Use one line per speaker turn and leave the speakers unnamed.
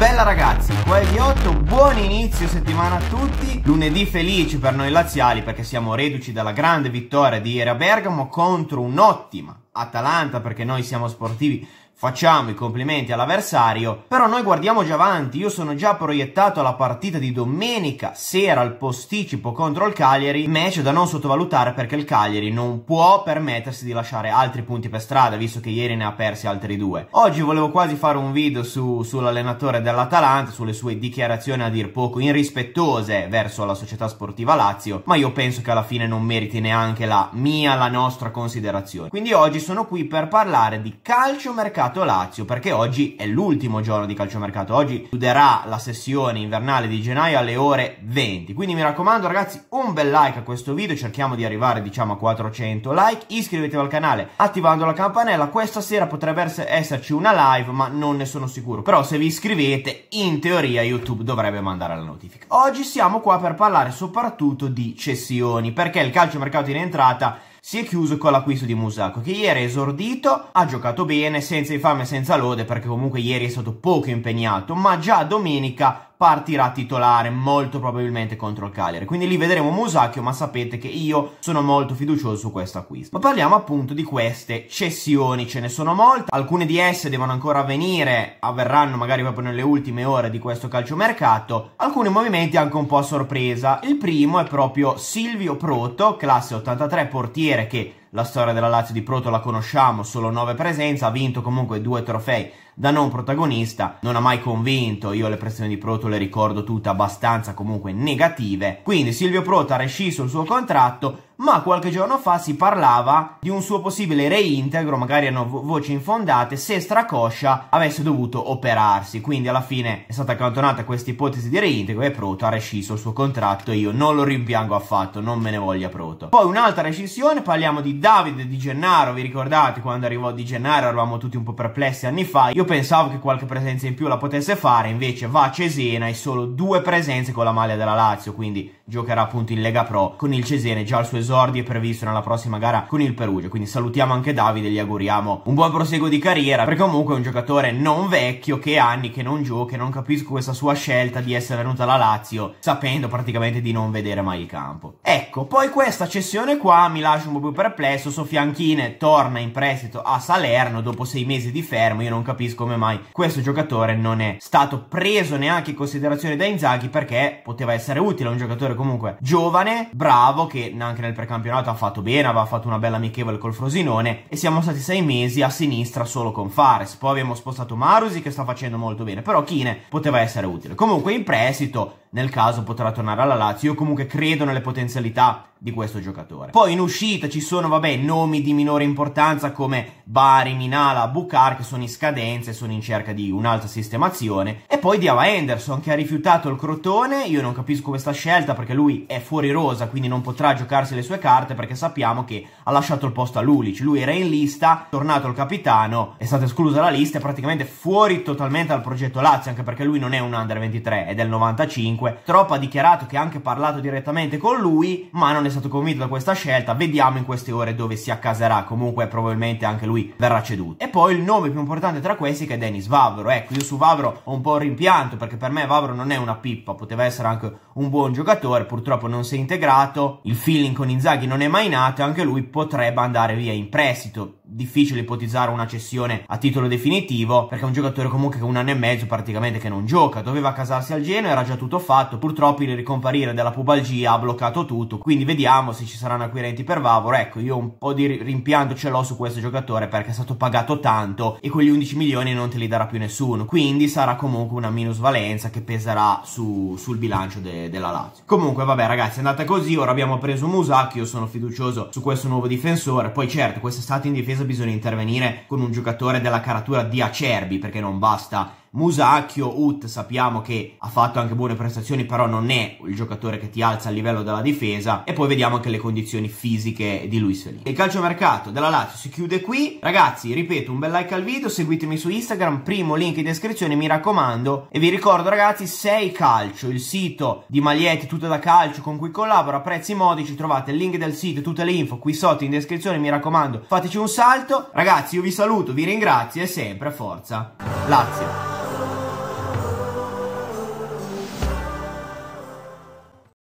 Bella ragazzi, qua è Ghiotto, buon inizio settimana a tutti. Lunedì felice per noi laziali perché siamo reduci dalla grande vittoria di ieri a Bergamo contro un'ottima Atalanta perché noi siamo sportivi Facciamo i complimenti all'avversario, però noi guardiamo già avanti, io sono già proiettato alla partita di domenica sera al posticipo contro il Cagliari, match da non sottovalutare perché il Cagliari non può permettersi di lasciare altri punti per strada, visto che ieri ne ha persi altri due. Oggi volevo quasi fare un video su, sull'allenatore dell'Atalanta, sulle sue dichiarazioni a dir poco irrispettose verso la società sportiva Lazio, ma io penso che alla fine non meriti neanche la mia, la nostra considerazione. Quindi oggi sono qui per parlare di calcio mercato calciomercato Lazio perché oggi è l'ultimo giorno di calciomercato, oggi chiuderà la sessione invernale di gennaio alle ore 20, quindi mi raccomando ragazzi un bel like a questo video, cerchiamo di arrivare diciamo a 400 like, iscrivetevi al canale attivando la campanella, questa sera potrebbe esserci una live ma non ne sono sicuro, però se vi iscrivete in teoria YouTube dovrebbe mandare la notifica. Oggi siamo qua per parlare soprattutto di cessioni perché il calciomercato in entrata si è chiuso con l'acquisto di Musacco, che ieri è esordito, ha giocato bene, senza infame, e senza lode, perché comunque ieri è stato poco impegnato, ma già domenica partirà titolare molto probabilmente contro il Cagliari. Quindi lì vedremo Musacchio, ma sapete che io sono molto fiducioso su questo acquisto. Ma parliamo appunto di queste cessioni, ce ne sono molte, alcune di esse devono ancora avvenire, avverranno magari proprio nelle ultime ore di questo calciomercato, alcuni movimenti anche un po' a sorpresa. Il primo è proprio Silvio Proto, classe 83 portiere che la storia della Lazio di Proto la conosciamo, solo 9 presenze, ha vinto comunque due trofei da non protagonista, non ha mai convinto, io le prestazioni di Proto le ricordo tutte abbastanza comunque negative, quindi Silvio Proto ha rescisso il suo contratto, ma qualche giorno fa si parlava di un suo possibile reintegro, magari hanno voci infondate, se Stracoscia avesse dovuto operarsi. Quindi alla fine è stata accantonata questa ipotesi di reintegro e Proto ha rescisso il suo contratto. Io non lo rimpiango affatto, non me ne voglia Proto. Poi un'altra rescissione, parliamo di Davide Di Gennaro, vi ricordate quando arrivò Di Gennaro eravamo tutti un po' perplessi anni fa, io pensavo che qualche presenza in più la potesse fare, invece va a Cesena e solo due presenze con la maglia della Lazio, quindi giocherà appunto in Lega Pro con il Cesene, già il suo esordio è previsto nella prossima gara con il Perugia, quindi salutiamo anche Davide e gli auguriamo un buon proseguo di carriera, perché comunque è un giocatore non vecchio, che ha anni che non gioca, non capisco questa sua scelta di essere venuta alla Lazio, sapendo praticamente di non vedere mai il campo. Ecco, poi questa cessione qua mi lascia un po' più perplesso, Sofianchine torna in prestito a Salerno dopo sei mesi di fermo, io non capisco come mai questo giocatore non è stato preso neanche in considerazione da Inzaghi perché poteva essere utile a un giocatore comunque giovane, bravo, che anche nel precampionato ha fatto bene, aveva fatto una bella amichevole col Frosinone e siamo stati sei mesi a sinistra solo con Fares. Poi abbiamo spostato Marusi che sta facendo molto bene, però Kine poteva essere utile. Comunque in prestito nel caso potrà tornare alla Lazio. Io comunque credo nelle potenzialità di questo giocatore. Poi in uscita ci sono, vabbè, nomi di minore importanza come Bari, Minala, Bucar che sono in scadenza e sono in cerca di un'altra sistemazione. E poi Diava Henderson che ha rifiutato il crotone, io non capisco questa scelta perché lui è fuori rosa, quindi non potrà giocarsi le sue carte perché sappiamo che ha lasciato il posto a Lulic. Lui era in lista, tornato il capitano, è stata esclusa dalla lista, è praticamente fuori totalmente dal progetto Lazio, anche perché lui non è un under 23, è del 95 5. Trop ha dichiarato che ha anche parlato direttamente con lui, ma non è stato convinto da questa scelta. Vediamo in queste ore dove si accaserà. Comunque, probabilmente anche lui verrà ceduto. E poi il nome più importante tra questi che è Dennis Vavro. Ecco, io su Vavro ho un po' rimpianto perché per me Vavro non è una pippa, poteva essere anche un buon giocatore. Purtroppo non si è integrato. Il feeling con Inzaghi non è mai nato e anche lui potrebbe andare via in prestito difficile ipotizzare una cessione a titolo definitivo perché è un giocatore comunque che un anno e mezzo praticamente che non gioca doveva casarsi al Genoa era già tutto fatto purtroppo il ricomparire della pubalgia ha bloccato tutto quindi vediamo se ci saranno acquirenti per Vavor ecco io un po' di rimpianto ce l'ho su questo giocatore perché è stato pagato tanto e quegli 11 milioni non te li darà più nessuno quindi sarà comunque una minusvalenza che peserà su, sul bilancio de, della Lazio comunque vabbè ragazzi è andata così ora abbiamo preso Musacchi io sono fiducioso su questo nuovo difensore poi certo quest'estate in difesa difesa bisogna intervenire con un giocatore della caratura di Acerbi, perché non basta Musacchio, Ut sappiamo che ha fatto anche buone prestazioni, però non è il giocatore che ti alza a livello della difesa. E poi vediamo anche le condizioni fisiche di Luis Felino. Il calciomercato della Lazio si chiude qui. Ragazzi, ripeto, un bel like al video, seguitemi su Instagram, primo link in descrizione, mi raccomando. E vi ricordo ragazzi, 6 Calcio, il sito di Maglietti, tutte da calcio con cui collaboro a prezzi modici, trovate il link del sito e tutte le info qui sotto in descrizione, mi raccomando, fateci un salto. Ragazzi, io vi saluto, vi ringrazio e sempre forza Lazio.